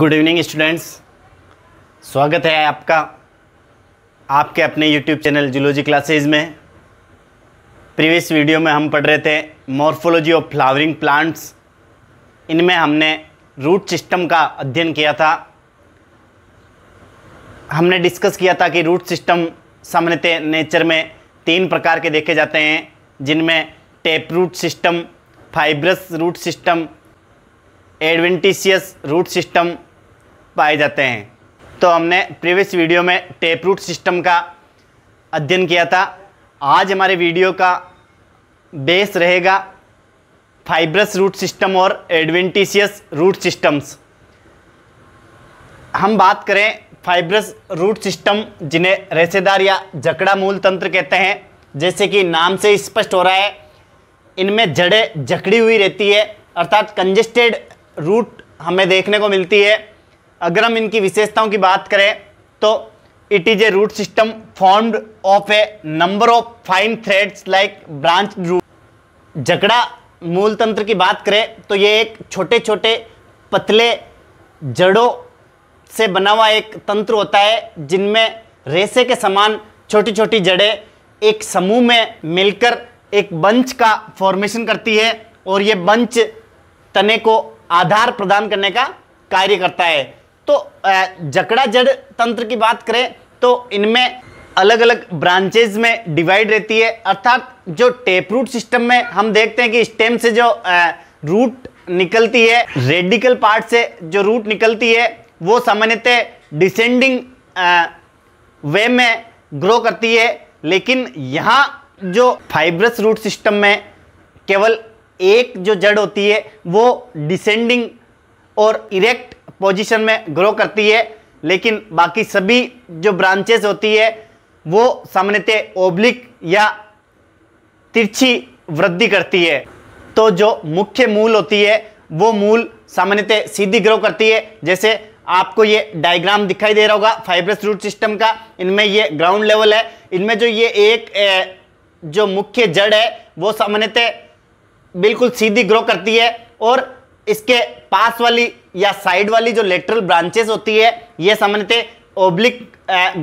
good evening students स्वागत है आपका आपके अपने यूट्यूब चैनल जूलॉजी क्लासेज में प्रीवियस वीडियो में हम पढ़ रहे थे मॉर्फोलॉजी ऑफ फ्लावरिंग प्लांट्स इनमें हमने रूट सिस्टम का अध्ययन किया था हमने डिस्कस किया था कि रूट सिस्टम सामान्यतः नेचर में तीन प्रकार के देखे जाते हैं जिनमें tap root system fibrous root system adventitious root system पाए जाते हैं तो हमने प्रीवियस वीडियो में टेप रूट सिस्टम का अध्ययन किया था आज हमारे वीडियो का बेस रहेगा फाइब्रस रूट सिस्टम और एडवेंटिशियस रूट सिस्टम्स हम बात करें फाइब्रस रूट सिस्टम जिन्हें रेसेदार या जकड़ा मूल तंत्र कहते हैं जैसे कि नाम से स्पष्ट हो रहा है इनमें जड़ें जकड़ी हुई रहती है अर्थात कंजेस्टेड रूट हमें देखने को मिलती है अगर हम इनकी विशेषताओं की बात करें तो it is a root system formed of a number of fine threads like branch root जकड़ा मूल तंत्र की बात करें तो ये एक छोटे छोटे पतले जड़ों से बना हुआ एक तंत्र होता है जिनमें रेसे के समान छोटी छोटी जड़ें एक समूह में मिलकर एक बंच का फॉर्मेशन करती है और ये बंच तने को आधार प्रदान करने का कार्य करता है तो जकड़ा जड़ तंत्र की बात करें तो इनमें अलग अलग ब्रांचेज में डिवाइड रहती है अर्थात जो टेप रूट सिस्टम में हम देखते हैं कि स्टेम से जो रूट निकलती है रेडिकल पार्ट से जो रूट निकलती है वो सामान्यतः डिसेंडिंग वे में ग्रो करती है लेकिन यहाँ जो फाइब्रस रूट सिस्टम में केवल एक जो जड़ होती है वो डिसेंडिंग और इरेक्ट पोजीशन में ग्रो करती है लेकिन बाकी सभी जो ब्रांचेस होती है वो सामान्यतः ओब्लिक या तिरछी वृद्धि करती है तो जो मुख्य मूल होती है वो मूल सामान्यतः सीधी ग्रो करती है जैसे आपको ये डायग्राम दिखाई दे रहा होगा फाइब्रस रूट सिस्टम का इनमें ये ग्राउंड लेवल है इनमें जो ये एक ए, जो मुख्य जड़ है वो सामान्यतः बिल्कुल सीधी ग्रो करती है और इसके पास वाली या साइड वाली जो लेटरल ब्रांचेस होती है ये सामान्यतः ओब्लिक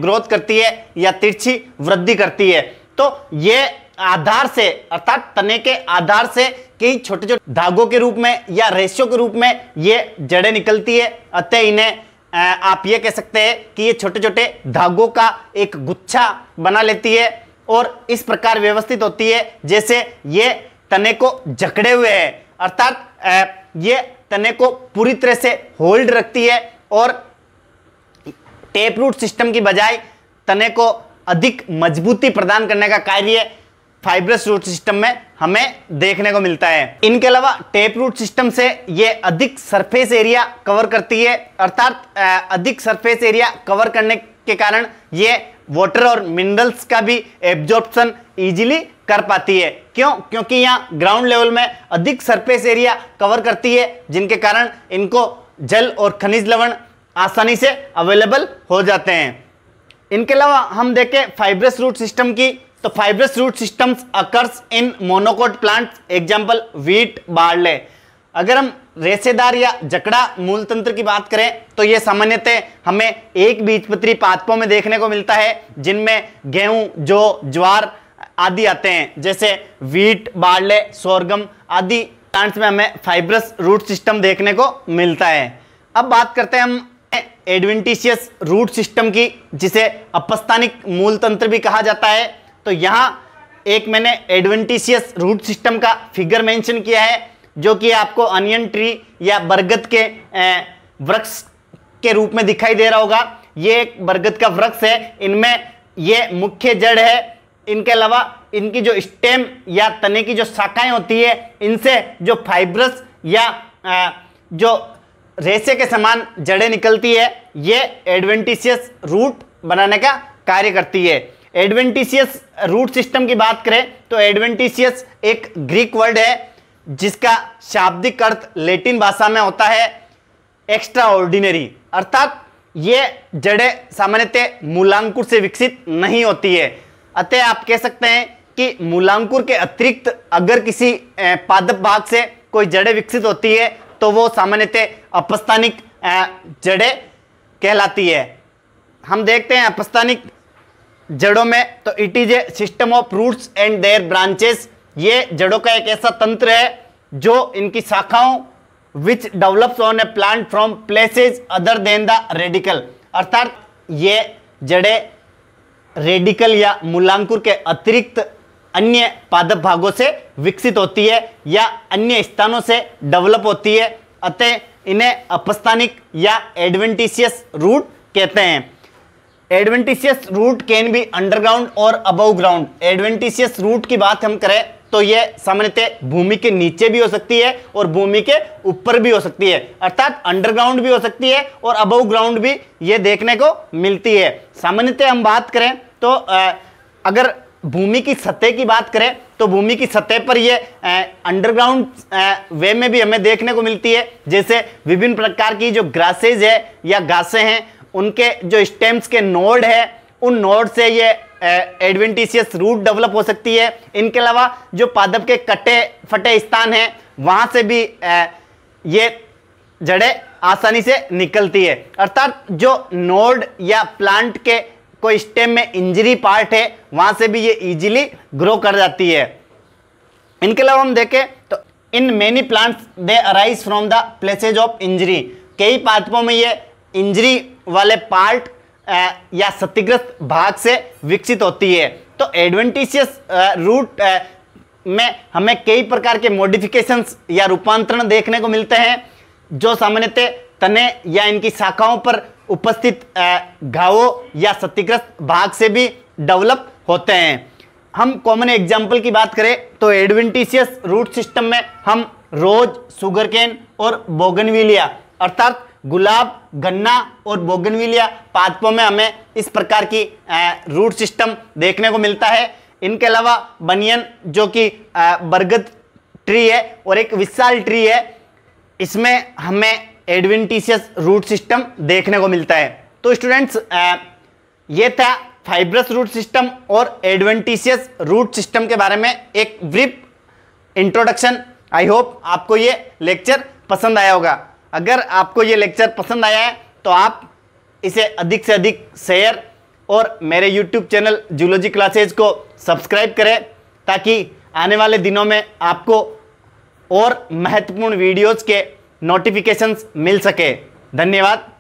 ग्रोथ करती है या तिरछी वृद्धि करती है तो ये आधार से अर्थात तने के आधार से कई छोटे छोटे धागों के रूप में या रेशियो के रूप में ये जड़ें निकलती है अतः इन्हें आप ये कह सकते हैं कि ये छोटे छोटे धागों का एक गुच्छा बना लेती है और इस प्रकार व्यवस्थित होती है जैसे ये तने को जकड़े हुए है अर्थात ये तने को पूरी तरह से होल्ड रखती है और टेप रूट सिस्टम की बजाय तने को अधिक मजबूती प्रदान करने का कार्य फाइब्रस रूट सिस्टम में हमें देखने को मिलता है इनके अलावा टेप रूट सिस्टम से ये अधिक सरफेस एरिया कवर करती है अर्थात अधिक सरफेस एरिया कवर करने के कारण ये वाटर और मिनरल्स का भी एब्जॉर्प्शन इजीली कर पाती है क्यों क्योंकि यहाँ ग्राउंड लेवल में अधिक सरफेस एरिया कवर करती है जिनके कारण इनको जल और खनिज लवण आसानी से अवेलेबल हो जाते हैं इनके अलावा हम देखें फाइब्रस रूट सिस्टम की तो fibrous root systems occurs in monocot plants example wheat barley अगर हम रेसेदार या जकड़ा मूल तंत्र की बात करें तो ये सामान्यतः हमें एक बीजपत्री पादपों में देखने को मिलता है जिनमें गेहूं जो ज्वार आदि आते हैं जैसे वीट बाड़ले सोरगम आदि प्लांट्स में हमें फाइब्रस रूट सिस्टम देखने को मिलता है अब बात करते हैं हम एडवेंटिशियस रूट सिस्टम की जिसे अपस्थानिक मूल तंत्र भी कहा जाता है तो यहाँ एक मैंने एडवेंटिशियस रूट सिस्टम का फिगर मेंशन किया है जो कि आपको अनियन ट्री या बरगद के वृक्ष के रूप में दिखाई दे रहा होगा ये एक बरगद का वृक्ष है इनमें ये मुख्य जड़ है इनके अलावा इनकी जो स्टेम या तने की जो शाखाएं होती है इनसे जो फाइब्रस या जो रेसे के समान जड़ें निकलती है ये एडवेंटिशियस रूट बनाने का कार्य करती है एडवेंटिशियस रूट सिस्टम की बात करें तो एडवेंटिशियस एक ग्रीक वर्ड है जिसका शाब्दिक अर्थ लेटिन भाषा में होता है एक्स्ट्रा ऑर्डिनरी अर्थात ये जड़ें सामान्यतः मूलांकुर से विकसित नहीं होती है अतः आप कह सकते हैं कि मूलांकुर के अतिरिक्त अगर किसी पादप भाग से कोई जड़े विकसित होती है तो वो सामान्यतः अपस्तानिक जड़े कहलाती है हम देखते हैं अपस्तानिक जड़ों में तो it is a system of roots and their branches ये जड़ों का एक ऐसा तंत्र है जो इनकी शाखाओं which develops on a plant from places other than the radicle अर्थात ये जड़े रेडिकल या मूलांकुर के अतिरिक्त अन्य पादप भागों से विकसित होती है या अन्य स्थानों से डेवलप होती है अतः इन्हें अपस्थानिक या एडवेंटिशियस रूट कहते हैं adventitious root can be underground और अबव ग्राउंड एडवेंटिशियस रूट की बात हम करें तो ये सामान्यतः भूमि के नीचे भी हो सकती है और भूमि के ऊपर भी हो सकती है अर्थात अंडरग्राउंड भी हो सकती है और अबव ग्राउंड भी ये देखने को मिलती है सामान्यतः हम बात करें तो अगर भूमि की सतह की बात करें तो भूमि की सतह पर ये अंडरग्राउंड वे में भी हमें देखने को मिलती है जैसे विभिन्न प्रकार की जो ग्रासेज है या घासें हैं उनके जो स्टेम्स के नोड है उन नोड से ये एडवेंटिशियस रूट डेवलप हो सकती है इनके अलावा जो पादप के कटे फटे स्थान हैं वहाँ से भी ए, ये जड़ें आसानी से निकलती है अर्थात जो नोड या प्लांट के कोई स्टेम में इंजरी पार्ट है वहाँ से भी ये इजीली ग्रो कर जाती है इनके अलावा हम देखें तो in many plants they arise from the places of injury कई पादपों में ये इंजरी वाले पार्ट या क्षतिग्रस्त भाग से विकसित होती है तो एडवेंटिशियस रूट में हमें कई प्रकार के मॉडिफिकेशंस या रूपांतरण देखने को मिलते हैं जो सामान्यतः तने या इनकी शाखाओं पर उपस्थित घावों या क्षतिग्रस्त भाग से भी डेवलप होते हैं हम कॉमन एग्जाम्पल की बात करें तो एडवेंटिशियस रूट सिस्टम में हम रोज सुगरकेन और बोगनविलिया अर्थात गुलाब गन्ना और बोगनविलिया पादपों में हमें इस प्रकार की रूट सिस्टम देखने को मिलता है इनके अलावा बनियन जो कि बरगद ट्री है और एक विशाल ट्री है इसमें हमें एडवेंटिशियस रूट सिस्टम देखने को मिलता है तो स्टूडेंट्स ये था फाइब्रस रूट सिस्टम और एडवेंटिशियस रूट सिस्टम के बारे में एक ब्रीफ इंट्रोडक्शन आई होप आपको ये लेक्चर पसंद आया होगा अगर आपको ये लेक्चर पसंद आया है तो आप इसे अधिक से अधिक शेयर और मेरे यूट्यूब चैनल जूलॉजी क्लासेज को सब्सक्राइब करें ताकि आने वाले दिनों में आपको और महत्वपूर्ण वीडियोज़ के नोटिफिकेशंस मिल सके धन्यवाद